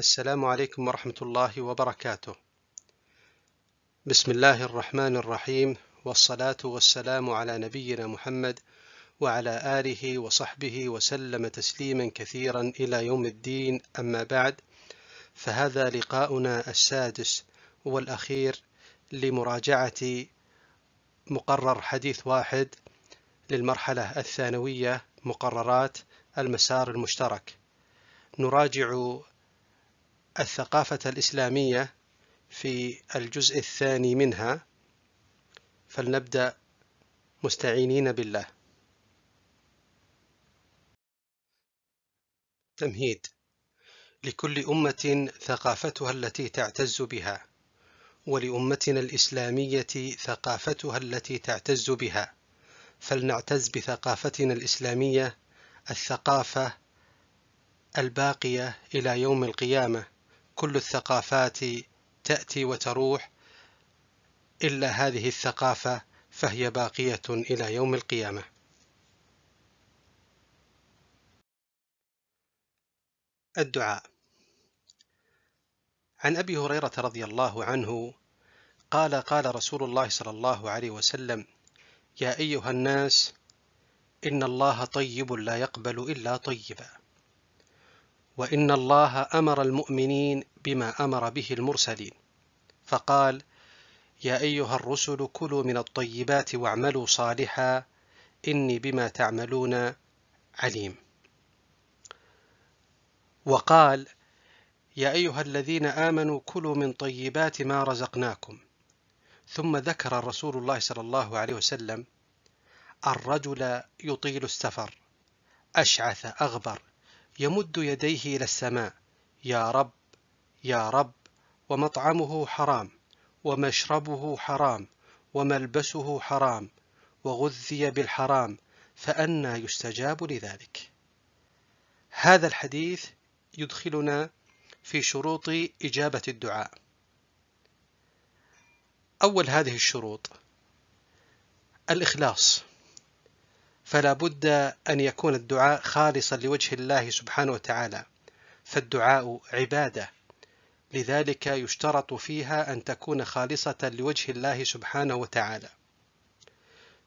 السلام عليكم ورحمة الله وبركاته بسم الله الرحمن الرحيم والصلاة والسلام على نبينا محمد وعلى آله وصحبه وسلم تسليما كثيرا إلى يوم الدين أما بعد فهذا لقاؤنا السادس والأخير لمراجعة مقرر حديث واحد للمرحلة الثانوية مقررات المسار المشترك نراجع الثقافة الإسلامية في الجزء الثاني منها فلنبدأ مستعينين بالله تمهيد لكل أمة ثقافتها التي تعتز بها ولأمتنا الإسلامية ثقافتها التي تعتز بها فلنعتز بثقافتنا الإسلامية الثقافة الباقية إلى يوم القيامة كل الثقافات تأتي وتروح إلا هذه الثقافة فهي باقية إلى يوم القيامة الدعاء عن أبي هريرة رضي الله عنه قال قال رسول الله صلى الله عليه وسلم يا أيها الناس إن الله طيب لا يقبل إلا طيبا وإن الله أمر المؤمنين بما أمر به المرسلين فقال يا أيها الرسل كلوا من الطيبات واعملوا صالحا إني بما تعملون عليم وقال يا أيها الذين آمنوا كلوا من طيبات ما رزقناكم ثم ذكر رسول الله صلى الله عليه وسلم الرجل يطيل السفر أشعث أغبر يمد يديه إلى السماء يا رب يا رب ومطعمه حرام ومشربه حرام وملبسه حرام وغذي بالحرام فأنا يستجاب لذلك هذا الحديث يدخلنا في شروط إجابة الدعاء أول هذه الشروط الإخلاص فلا بد أن يكون الدعاء خالصا لوجه الله سبحانه وتعالى فالدعاء عبادة لذلك يشترط فيها أن تكون خالصة لوجه الله سبحانه وتعالى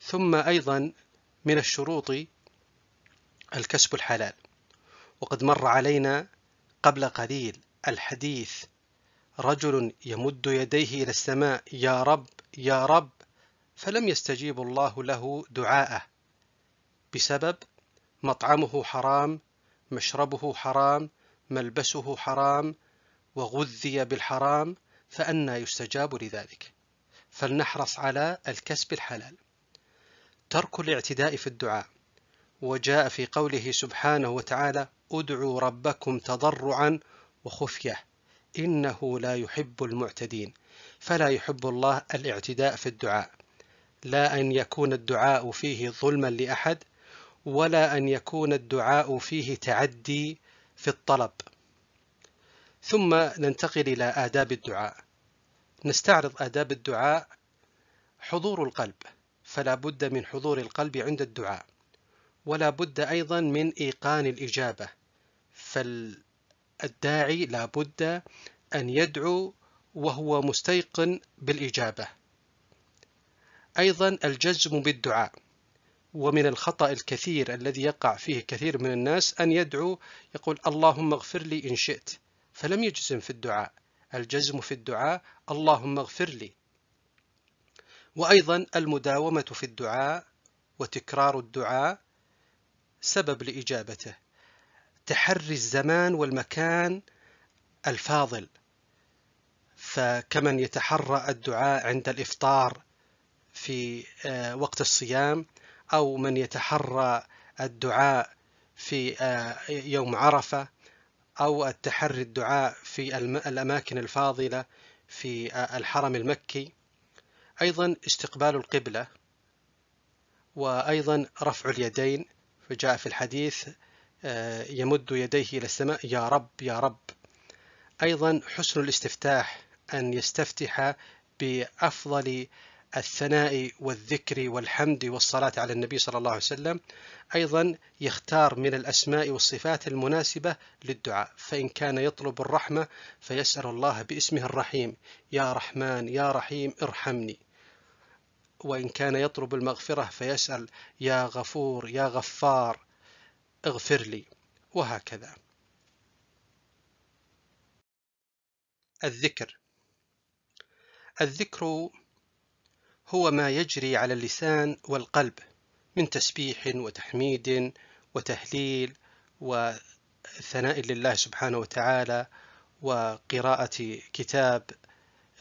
ثم أيضا من الشروط الكسب الحلال وقد مر علينا قبل قليل الحديث رجل يمد يديه إلى السماء يا رب يا رب فلم يستجيب الله له دعاءه بسبب مطعمه حرام مشربه حرام ملبسه حرام وغذي بالحرام فأنا يستجاب لذلك فلنحرص على الكسب الحلال ترك الاعتداء في الدعاء وجاء في قوله سبحانه وتعالى ادعوا ربكم تضرعا وخفية إنه لا يحب المعتدين فلا يحب الله الاعتداء في الدعاء لا أن يكون الدعاء فيه ظلما لأحد ولا أن يكون الدعاء فيه تعدي في الطلب ثم ننتقل إلى آداب الدعاء نستعرض آداب الدعاء حضور القلب فلا بد من حضور القلب عند الدعاء ولا بد أيضا من إيقان الإجابة فالداعي لا بد أن يدعو وهو مستيقن بالإجابة أيضا الجزم بالدعاء ومن الخطأ الكثير الذي يقع فيه كثير من الناس أن يدعو يقول اللهم اغفر لي إن شئت فلم يجزم في الدعاء الجزم في الدعاء اللهم اغفر لي وأيضا المداومة في الدعاء وتكرار الدعاء سبب لإجابته تحري الزمان والمكان الفاضل فكمن يتحرى الدعاء عند الإفطار في آه، وقت الصيام أو من يتحرى الدعاء في آه، يوم عرفة أو التحري الدعاء في الأماكن الفاضلة في آه، الحرم المكي أيضا استقبال القبلة وأيضا رفع اليدين فجاء في الحديث آه، يمد يديه إلى السماء يا رب يا رب أيضا حسن الاستفتاح أن يستفتح بأفضل الثناء والذكر والحمد والصلاة على النبي صلى الله عليه وسلم أيضا يختار من الأسماء والصفات المناسبة للدعاء فإن كان يطلب الرحمة فيسأل الله باسمه الرحيم يا رحمن يا رحيم ارحمني وإن كان يطلب المغفرة فيسأل يا غفور يا غفار اغفر لي وهكذا الذكر الذكر هو ما يجري على اللسان والقلب من تسبيح وتحميد وتهليل وثناء لله سبحانه وتعالى وقراءة كتاب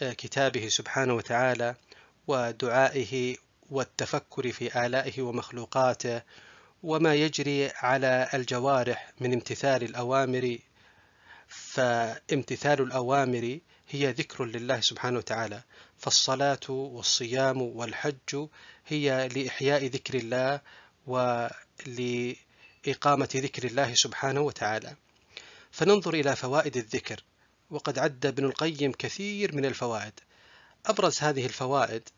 آه، كتابه سبحانه وتعالى ودعائه والتفكر في آلائه ومخلوقاته وما يجري على الجوارح من امتثال الأوامر فامتثال الأوامر هي ذكر لله سبحانه وتعالى فالصلاة والصيام والحج هي لإحياء ذكر الله ولإقامة ذكر الله سبحانه وتعالى فننظر إلى فوائد الذكر وقد عد ابن القيم كثير من الفوائد أبرز هذه الفوائد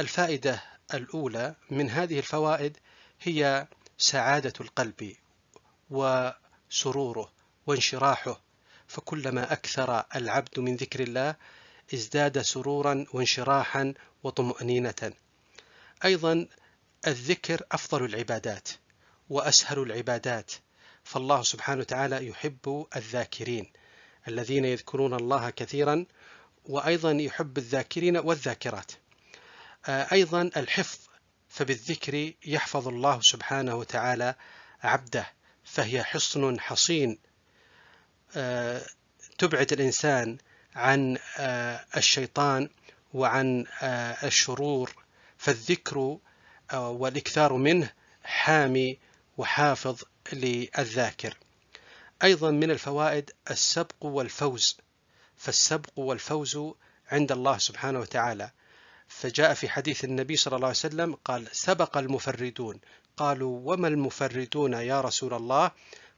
الفائدة الأولى من هذه الفوائد هي سعادة القلب وسروره وانشراحه فكلما أكثر العبد من ذكر الله ازداد سرورا وانشراحا وطمأنينة أيضا الذكر أفضل العبادات وأسهل العبادات فالله سبحانه وتعالى يحب الذاكرين الذين يذكرون الله كثيرا وأيضا يحب الذاكرين والذاكرات آه، أيضا الحفظ فبالذكر يحفظ الله سبحانه وتعالى عبده فهي حصن حصين آه، تبعد الإنسان عن آه، الشيطان وعن آه، الشرور فالذكر والإكثار منه حامي وحافظ للذاكر أيضا من الفوائد السبق والفوز فالسبق والفوز عند الله سبحانه وتعالى فجاء في حديث النبي صلى الله عليه وسلم قال سبق المفردون قالوا وما المفردون يا رسول الله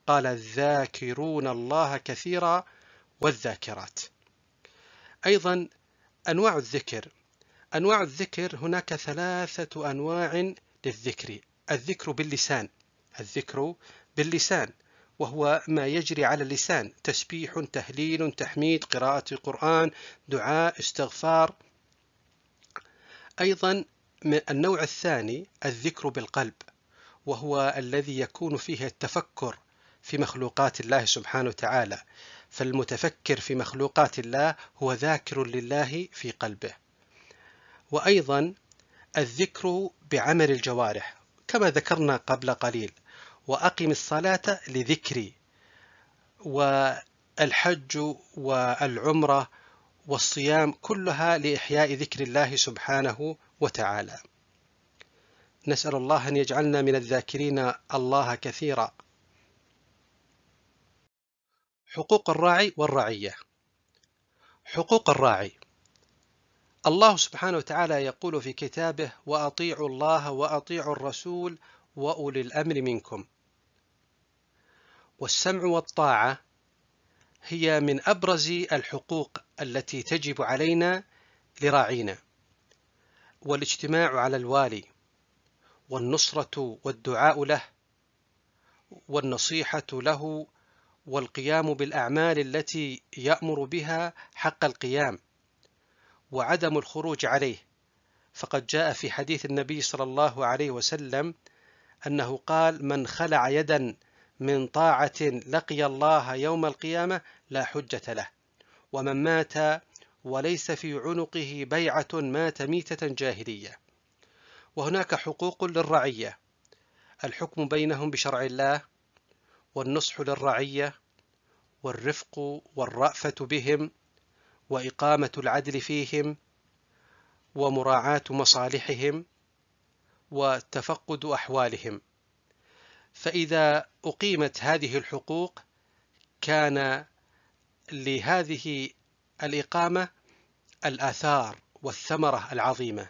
قال الذاكرون الله كثيرا والذاكرات أيضا أنواع الذكر أنواع الذكر هناك ثلاثة أنواع للذكر الذكر باللسان الذكر باللسان وهو ما يجري على اللسان تسبيح تهليل تحميد قراءة القرآن دعاء استغفار أيضا النوع الثاني الذكر بالقلب وهو الذي يكون فيه التفكر في مخلوقات الله سبحانه وتعالى فالمتفكر في مخلوقات الله هو ذاكر لله في قلبه وأيضا الذكر بعمل الجوارح كما ذكرنا قبل قليل وأقم الصلاة لذكري والحج والعمرة والصيام كلها لإحياء ذكر الله سبحانه وتعالى نسأل الله أن يجعلنا من الذاكرين الله كثيرا حقوق الراعي والرعية حقوق الراعي الله سبحانه وتعالى يقول في كتابه وأطيعوا الله وأطيعوا الرسول وأولي الأمر منكم والسمع والطاعة هي من أبرز الحقوق التي تجب علينا لراعينا والاجتماع على الوالي والنصرة والدعاء له والنصيحة له والقيام بالأعمال التي يأمر بها حق القيام وعدم الخروج عليه فقد جاء في حديث النبي صلى الله عليه وسلم أنه قال من خلع يدا من طاعة لقي الله يوم القيامة لا حجة له ومن مات وليس في عنقه بيعة مات ميتة جاهلية وهناك حقوق للرعية الحكم بينهم بشرع الله والنصح للرعية والرفق والرأفة بهم وإقامة العدل فيهم ومراعاة مصالحهم وتفقد أحوالهم فإذا أقيمت هذه الحقوق كان لهذه الإقامة الآثار والثمرة العظيمة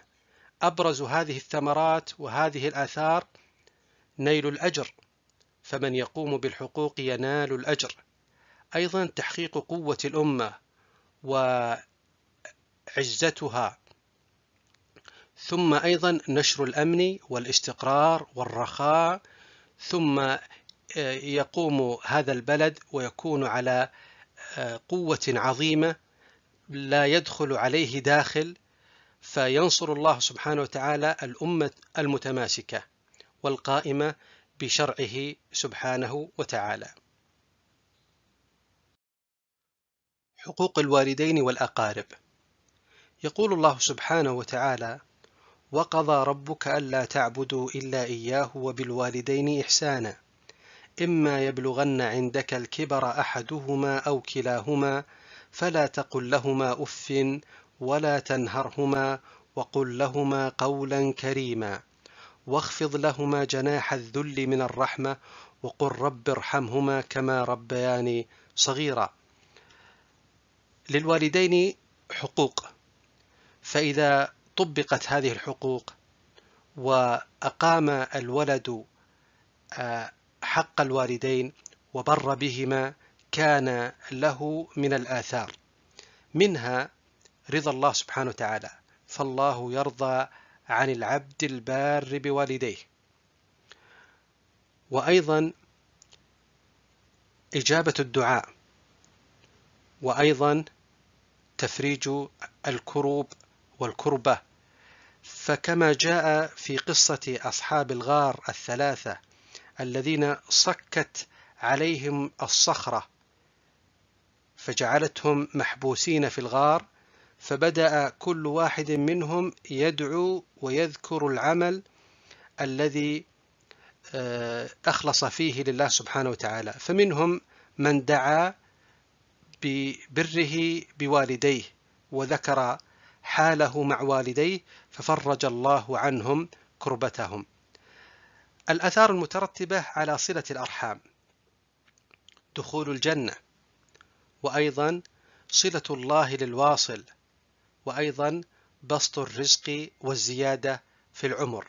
أبرز هذه الثمرات وهذه الآثار نيل الأجر فمن يقوم بالحقوق ينال الأجر أيضا تحقيق قوة الأمة وعزتها ثم أيضا نشر الأمن والاستقرار والرخاء ثم آه، يقوم هذا البلد ويكون على آه، قوة عظيمة لا يدخل عليه داخل فينصر الله سبحانه وتعالى الأمة المتماسكة والقائمة بشرعه سبحانه وتعالى حقوق الوالدين والأقارب يقول الله سبحانه وتعالى وقضى ربك ألا تعبدوا إلا إياه وبالوالدين إحسانا إما يبلغن عندك الكبر أحدهما أو كلاهما فلا تقل لهما أف ولا تنهرهما وقل لهما قولا كريما واخفض لهما جناح الذل من الرحمة وقل رب ارحمهما كما ربياني صغيرا للوالدين حقوق فإذا طبقت هذه الحقوق وأقام الولد آه، حق الوالدين وبر بهما كان له من الآثار منها رضا الله سبحانه وتعالى فالله يرضى عن العبد البار بوالديه وأيضا إجابة الدعاء وأيضا تفريج الكروب والكربة فكما جاء في قصة أصحاب الغار الثلاثة الذين صكت عليهم الصخرة فجعلتهم محبوسين في الغار فبدأ كل واحد منهم يدعو ويذكر العمل الذي آه، أخلص فيه لله سبحانه وتعالى فمنهم من دعا ببره بوالديه وذكر حاله مع والديه ففرج الله عنهم كربتهم الأثار المترتبة على صلة الأرحام دخول الجنة وأيضا صلة الله للواصل وأيضا بسط الرزق والزيادة في العمر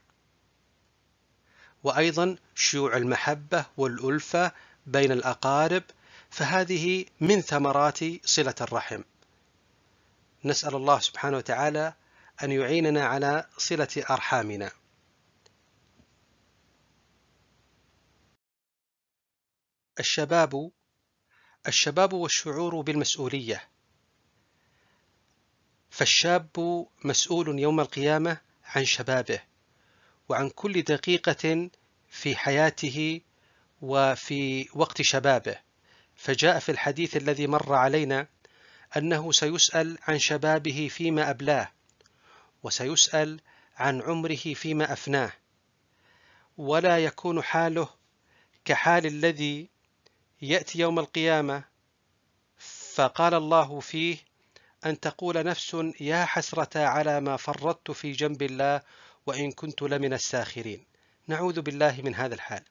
وأيضا شيوع المحبة والألفة بين الأقارب فهذه من ثمرات صلة الرحم نسأل الله سبحانه وتعالى أن يعيننا على صلة أرحامنا الشباب الشباب والشعور بالمسؤولية فالشاب مسؤول يوم القيامة عن شبابه وعن كل دقيقة في حياته وفي وقت شبابه فجاء في الحديث الذي مر علينا أنه سيسأل عن شبابه فيما أبلاه وسيسأل عن عمره فيما أفناه ولا يكون حاله كحال الذي يأتي يوم القيامة فقال الله فيه أن تقول نفس يا حسرة على ما فرطت في جنب الله وإن كنت لمن الساخرين نعوذ بالله من هذا الحال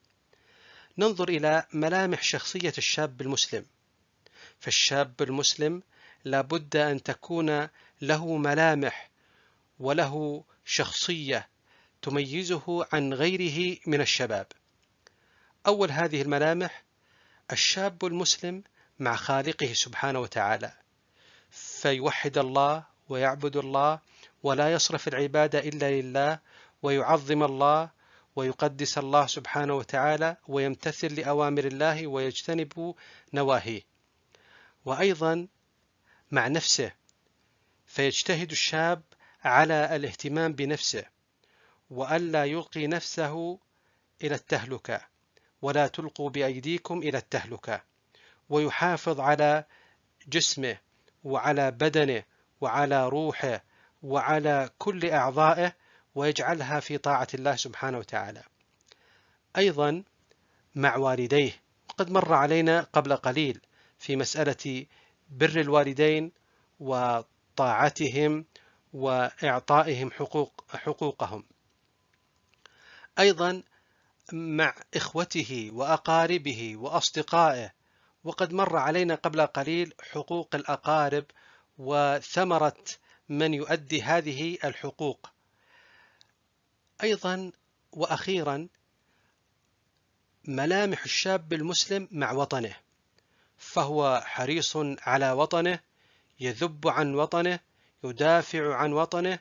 ننظر إلى ملامح شخصية الشاب المسلم فالشاب المسلم لابد أن تكون له ملامح وله شخصية تميزه عن غيره من الشباب أول هذه الملامح الشاب المسلم مع خالقه سبحانه وتعالى فيوحد الله ويعبد الله ولا يصرف العبادة إلا لله ويعظم الله ويقدس الله سبحانه وتعالى ويمتثل لأوامر الله ويجتنب نواهيه وأيضا مع نفسه فيجتهد الشاب على الاهتمام بنفسه وألا يلقي نفسه إلى التهلكة ولا تلقوا بأيديكم إلى التهلكة ويحافظ على جسمه وعلى بدنه وعلى روحه وعلى كل أعضائه ويجعلها في طاعة الله سبحانه وتعالى أيضا مع والديه وقد مر علينا قبل قليل في مسألة بر الوالدين وطاعتهم وإعطائهم حقوق حقوقهم أيضا مع إخوته وأقاربه وأصدقائه وقد مر علينا قبل قليل حقوق الأقارب وثمرة من يؤدي هذه الحقوق أيضا وأخيرا ملامح الشاب المسلم مع وطنه فهو حريص على وطنه يذب عن وطنه يدافع عن وطنه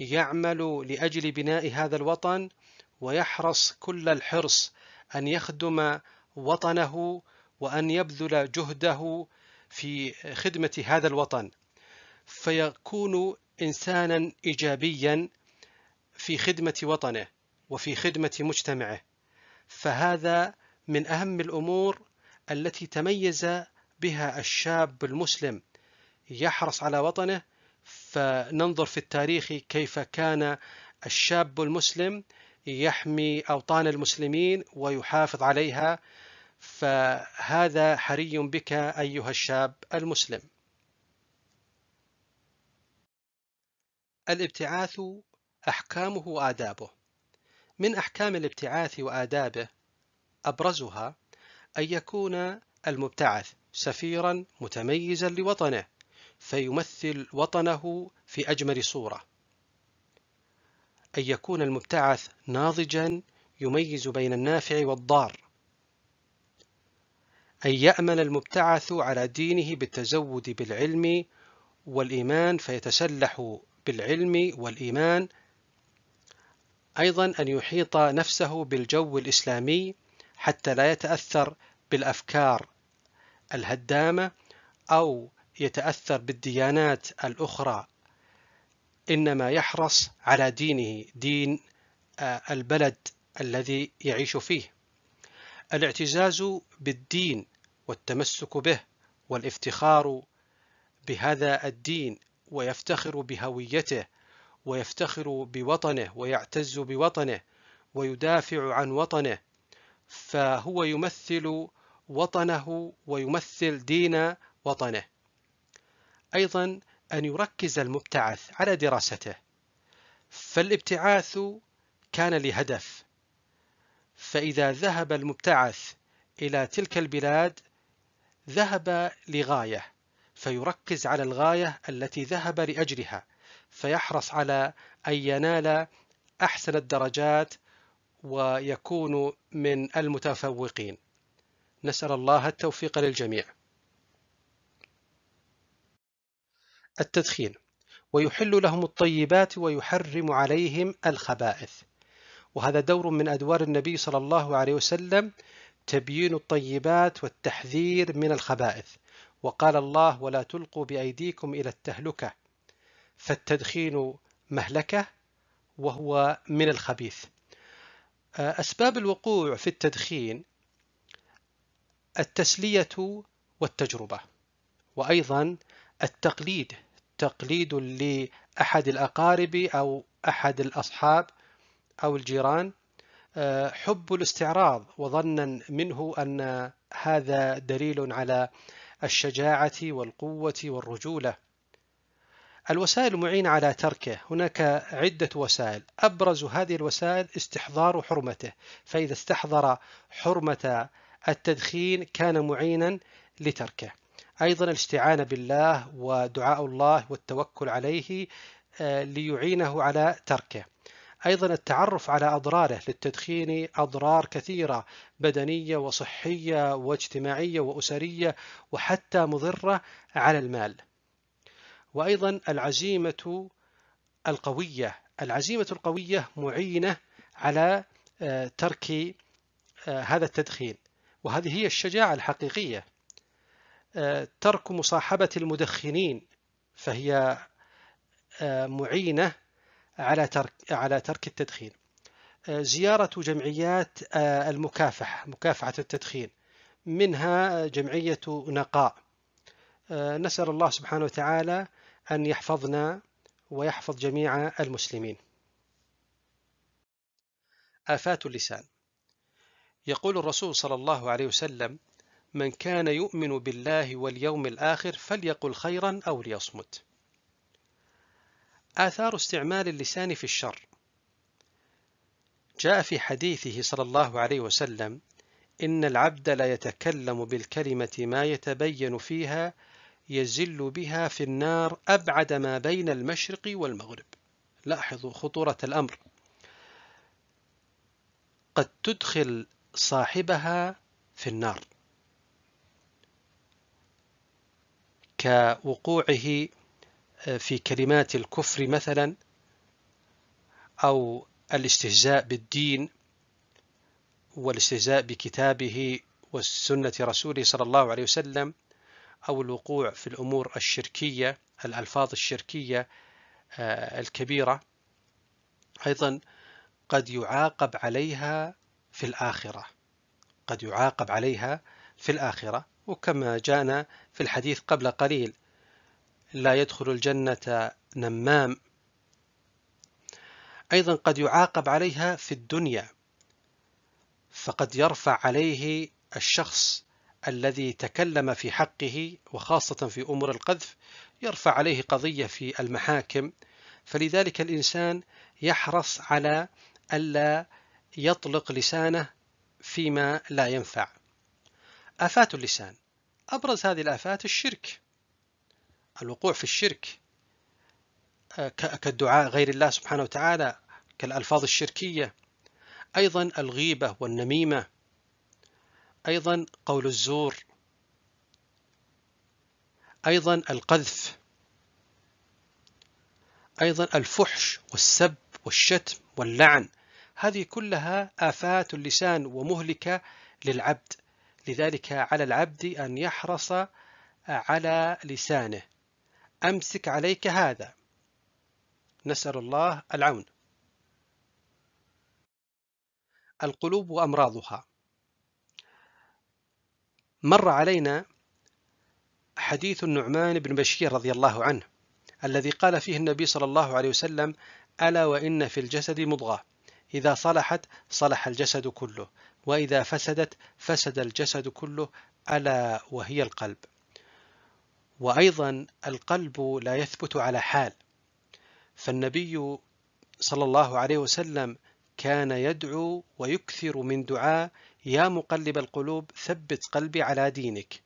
يعمل لأجل بناء هذا الوطن ويحرص كل الحرص أن يخدم وطنه وأن يبذل جهده في خدمة هذا الوطن فيكون إنسانا إيجابيا في خدمة وطنه وفي خدمة مجتمعه فهذا من أهم الأمور التي تميز بها الشاب المسلم يحرص على وطنه فننظر في التاريخ كيف كان الشاب المسلم يحمي أوطان المسلمين ويحافظ عليها فهذا حري بك أيها الشاب المسلم الابتعاث أحكامه وآدابه من أحكام الابتعاث وآدابه أبرزها أن يكون المبتعث سفيرا متميزا لوطنه فيمثل وطنه في أجمل صورة أن يكون المبتعث ناضجا يميز بين النافع والضار أن يأمن المبتعث على دينه بالتزود بالعلم والإيمان فيتسلح بالعلم والإيمان أيضا أن يحيط نفسه بالجو الإسلامي حتى لا يتأثر بالأفكار الهدامة أو يتأثر بالديانات الأخرى إنما يحرص على دينه دين آه، البلد الذي يعيش فيه الاعتزاز بالدين والتمسك به والافتخار بهذا الدين ويفتخر بهويته ويفتخر بوطنه ويعتز بوطنه ويدافع عن وطنه فهو يمثل وطنه ويمثل دين وطنه أيضا أن يركز المبتعث على دراسته فالابتعاث كان لهدف فإذا ذهب المبتعث إلى تلك البلاد ذهب لغاية فيركز على الغاية التي ذهب لأجلها فيحرص على أن ينال أحسن الدرجات ويكون من المتفوقين نسأل الله التوفيق للجميع التدخين ويحل لهم الطيبات ويحرم عليهم الخبائث وهذا دور من أدوار النبي صلى الله عليه وسلم تبيين الطيبات والتحذير من الخبائث وقال الله ولا تلقوا بأيديكم إلى التهلكة فالتدخين مهلكة وهو من الخبيث آه، أسباب الوقوع في التدخين التسلية والتجربة وأيضا التقليد تقليد لأحد الأقارب أو أحد الأصحاب أو الجيران آه، حب الاستعراض وظنا منه أن هذا دليل على الشجاعة والقوة والرجولة الوسائل المعينة على تركه هناك عدة وسائل أبرز هذه الوسائل استحضار حرمته فإذا استحضر حرمة التدخين كان معينا لتركه أيضا الاستعانة بالله ودعاء الله والتوكل عليه آه، ليعينه على تركه أيضا التعرف على أضراره للتدخين أضرار كثيرة بدنية وصحية واجتماعية وأسرية وحتى مضرة على المال وأيضا العزيمة القوية العزيمة القوية معينة على آه، ترك آه، هذا التدخين وهذه هي الشجاعة الحقيقية آه، ترك مصاحبة المدخنين فهي معينة على ترك على ترك التدخين زيارة جمعيات المكافحة مكافحة التدخين منها جمعية نقاء نسأل الله سبحانه وتعالى أن يحفظنا ويحفظ جميع المسلمين آفات اللسان يقول الرسول صلى الله عليه وسلم من كان يؤمن بالله واليوم الآخر فليقل خيرا أو ليصمت آثار استعمال اللسان في الشر جاء في حديثه صلى الله عليه وسلم إن العبد لا يتكلم بالكلمة ما يتبين فيها يزل بها في النار أبعد ما بين المشرق والمغرب لاحظوا خطورة الأمر قد تدخل صاحبها في النار كوقوعه آه، في كلمات الكفر مثلا أو الاستهزاء بالدين والاستهزاء بكتابه والسنة رسوله صلى الله عليه وسلم أو الوقوع في الأمور الشركية الألفاظ الشركية آه، الكبيرة أيضا قد يعاقب عليها في الآخرة قد يعاقب عليها في الآخرة وكما جاءنا في الحديث قبل قليل لا يدخل الجنة نمام أيضا قد يعاقب عليها في الدنيا فقد يرفع عليه الشخص الذي تكلم في حقه وخاصة في أمور القذف يرفع عليه قضية في المحاكم فلذلك الإنسان يحرص على ألا يطلق لسانه فيما لا ينفع آفات اللسان أبرز هذه الآفات الشرك الوقوع في الشرك آه، كالدعاء غير الله سبحانه وتعالى كالألفاظ الشركية أيضا الغيبة والنميمة أيضا قول الزور أيضا القذف أيضا الفحش والسب والشتم واللعن هذه كلها آفات اللسان ومهلكة للعبد لذلك على العبد أن يحرص على لسانه أمسك عليك هذا نسأل الله العون القلوب وأمراضها مر علينا حديث النعمان بن بشير رضي الله عنه الذي قال فيه النبي صلى الله عليه وسلم ألا وإن في الجسد مضغة إذا صلحت صلح الجسد كله وإذا فسدت فسد الجسد كله ألا وهي القلب وأيضا القلب لا يثبت على حال فالنبي صلى الله عليه وسلم كان يدعو ويكثر من دعاء يا مقلب القلوب ثبت قلبي على دينك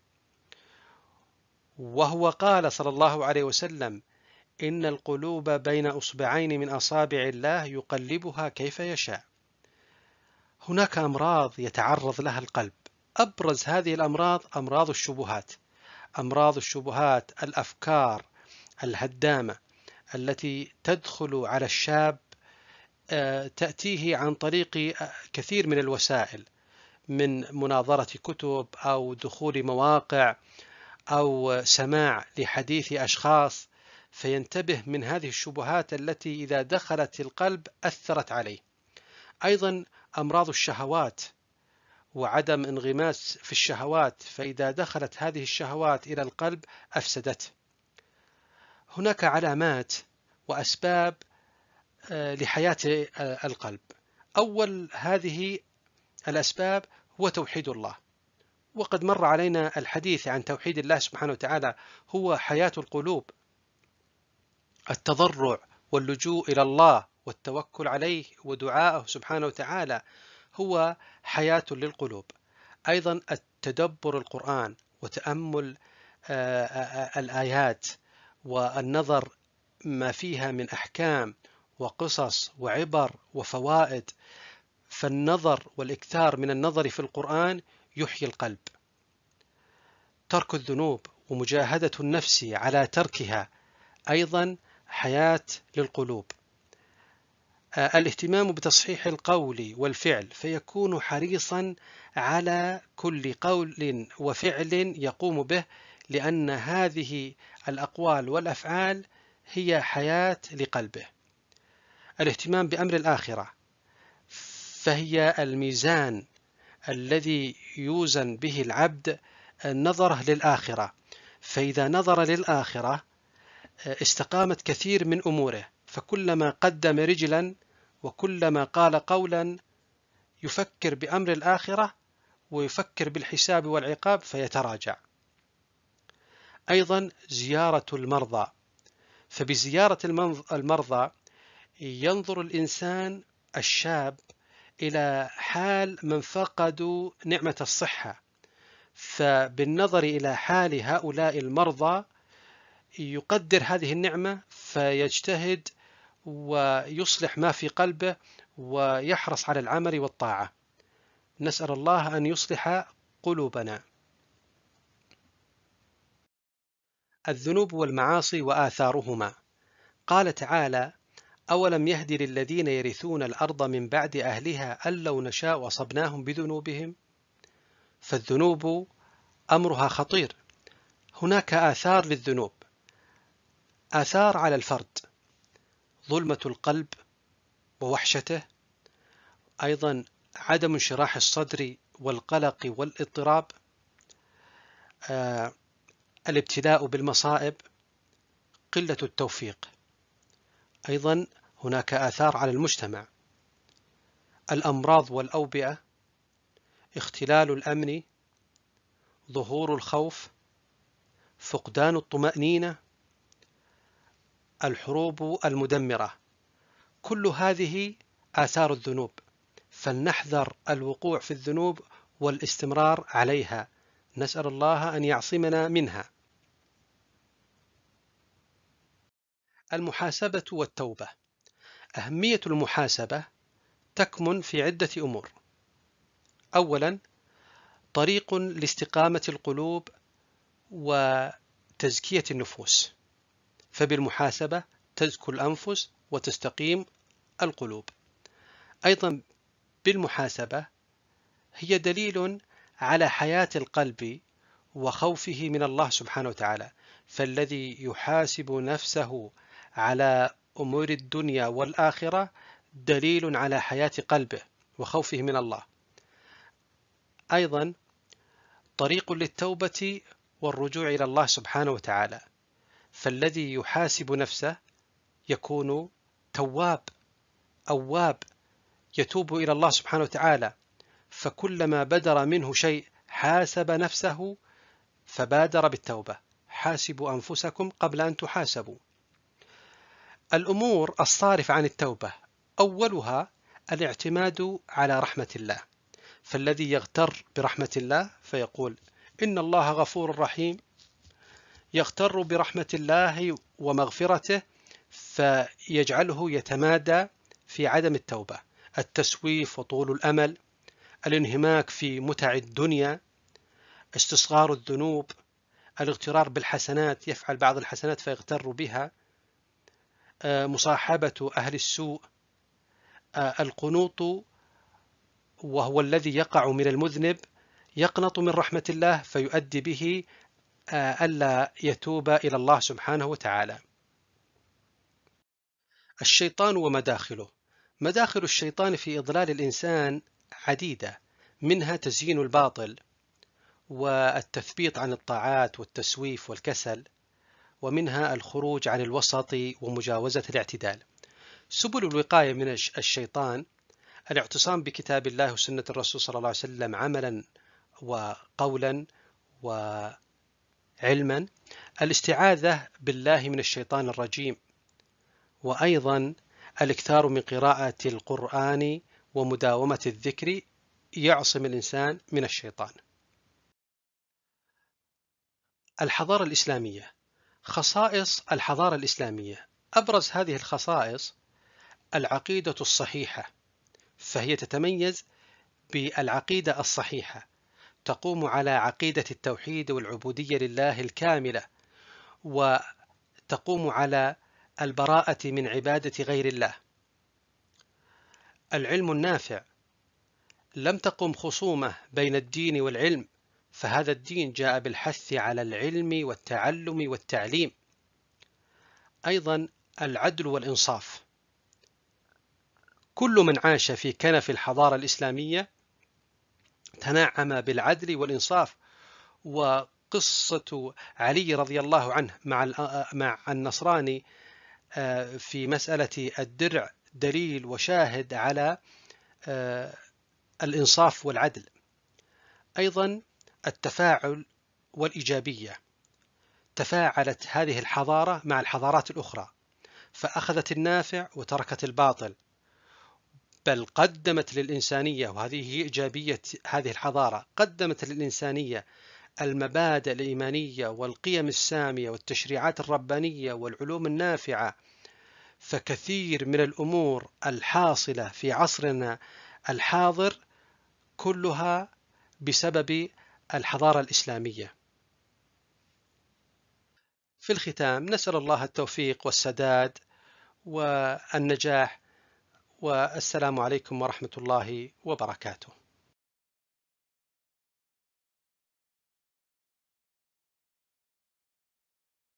وهو قال صلى الله عليه وسلم إن القلوب بين أصبعين من أصابع الله يقلبها كيف يشاء هناك أمراض يتعرض لها القلب أبرز هذه الأمراض أمراض الشبهات أمراض الشبهات الأفكار الهدامة التي تدخل على الشاب آه، تأتيه عن طريق آه، كثير من الوسائل من مناظرة كتب أو دخول مواقع أو سماع لحديث أشخاص فينتبه من هذه الشبهات التي إذا دخلت القلب أثرت عليه أيضا أمراض الشهوات وعدم انغماس في الشهوات فإذا دخلت هذه الشهوات إلى القلب أفسدته هناك علامات وأسباب آه، لحياة آه، القلب أول هذه الأسباب هو توحيد الله وقد مر علينا الحديث عن توحيد الله سبحانه وتعالى هو حياة القلوب التضرع واللجوء إلى الله والتوكل عليه ودعاءه سبحانه وتعالى هو حياة للقلوب أيضا التدبر القرآن وتأمل آه، آه، الآيات والنظر ما فيها من أحكام وقصص وعبر وفوائد فالنظر والإكثار من النظر في القرآن يحيي القلب ترك الذنوب ومجاهدة النفس على تركها أيضا حياة للقلوب آه، الاهتمام بتصحيح القول والفعل فيكون حريصا على كل قول وفعل يقوم به لأن هذه الأقوال والأفعال هي حياة لقلبه الاهتمام بأمر الآخرة فهي الميزان الذي يوزن به العبد نظره للآخرة فإذا نظر للآخرة استقامت كثير من أموره فكلما قدم رجلا وكلما قال قولا يفكر بأمر الآخرة ويفكر بالحساب والعقاب فيتراجع أيضا زيارة المرضى فبزيارة المرضى ينظر الإنسان الشاب إلى حال من فقدوا نعمة الصحة فبالنظر إلى حال هؤلاء المرضى يقدر هذه النعمة فيجتهد ويصلح ما في قلبه ويحرص على العمل والطاعة نسأل الله أن يصلح قلوبنا الذنوب والمعاصي وآثارهما قال تعالى أولم يهدر الذين يرثون الأرض من بعد أهلها أن لو نشاء أصبناهم بذنوبهم فالذنوب أمرها خطير هناك آثار للذنوب آثار على الفرد ظلمة القلب ووحشته أيضا عدم انشراح الصدر والقلق والاضطراب آه الابتلاء بالمصائب قلة التوفيق أيضا هناك آثار على المجتمع الأمراض والأوبئة اختلال الأمن ظهور الخوف فقدان الطمأنينة الحروب المدمرة كل هذه آثار الذنوب فلنحذر الوقوع في الذنوب والاستمرار عليها نسأل الله أن يعصمنا منها المحاسبة والتوبة أهمية المحاسبة تكمن في عدة أمور أولا طريق لاستقامة القلوب وتزكية النفوس فبالمحاسبة تزكو الأنفس وتستقيم القلوب أيضا بالمحاسبة هي دليل على حياة القلب وخوفه من الله سبحانه وتعالى فالذي يحاسب نفسه على أمور الدنيا والآخرة دليل على حياة قلبه وخوفه من الله أيضا طريق للتوبة والرجوع إلى الله سبحانه وتعالى فالذي يحاسب نفسه يكون تواب أواب يتوب إلى الله سبحانه وتعالى فكلما بدر منه شيء حاسب نفسه فبادر بالتوبة حاسبوا أنفسكم قبل أن تحاسبوا الأمور الصارفة عن التوبة أولها الاعتماد على رحمة الله فالذي يغتر برحمة الله فيقول إن الله غفور رحيم يغتر برحمة الله ومغفرته فيجعله يتمادى في عدم التوبة التسويف وطول الأمل الانهماك في متع الدنيا استصغار الذنوب الاغترار بالحسنات يفعل بعض الحسنات فيغتر بها آه، مصاحبة أهل السوء آه، القنوط وهو الذي يقع من المذنب يقنط من رحمة الله فيؤدي به آه، ألا يتوب إلى الله سبحانه وتعالى الشيطان ومداخله مداخل الشيطان في إضلال الإنسان عديدة منها تزيين الباطل والتثبيط عن الطاعات والتسويف والكسل ومنها الخروج عن الوسط ومجاوزة الاعتدال سبل الوقاية من الشيطان الاعتصام بكتاب الله وسنة الرسول صلى الله عليه وسلم عملا وقولا وعلما الاستعاذة بالله من الشيطان الرجيم وأيضا الاكثار من قراءة القرآن ومداومة الذكر يعصم الإنسان من الشيطان الحضارة الإسلامية خصائص الحضارة الإسلامية أبرز هذه الخصائص العقيدة الصحيحة فهي تتميز بالعقيدة الصحيحة تقوم على عقيدة التوحيد والعبودية لله الكاملة وتقوم على البراءة من عبادة غير الله العلم النافع لم تقم خصومة بين الدين والعلم فهذا الدين جاء بالحث على العلم والتعلم والتعليم أيضا العدل والإنصاف كل من عاش في كنف الحضارة الإسلامية تنعم بالعدل والإنصاف وقصة علي رضي الله عنه مع مع النصراني آه، في مسألة الدرع دليل وشاهد على آه، الإنصاف والعدل أيضا التفاعل والإيجابية تفاعلت هذه الحضارة مع الحضارات الأخرى فأخذت النافع وتركت الباطل بل قدمت للإنسانية وهذه هي إيجابية هذه الحضارة قدمت للإنسانية المبادئ الإيمانية والقيم السامية والتشريعات الربانية والعلوم النافعة فكثير من الأمور الحاصلة في عصرنا الحاضر كلها بسبب الحضارة الإسلامية في الختام نسأل الله التوفيق والسداد والنجاح والسلام عليكم ورحمة الله وبركاته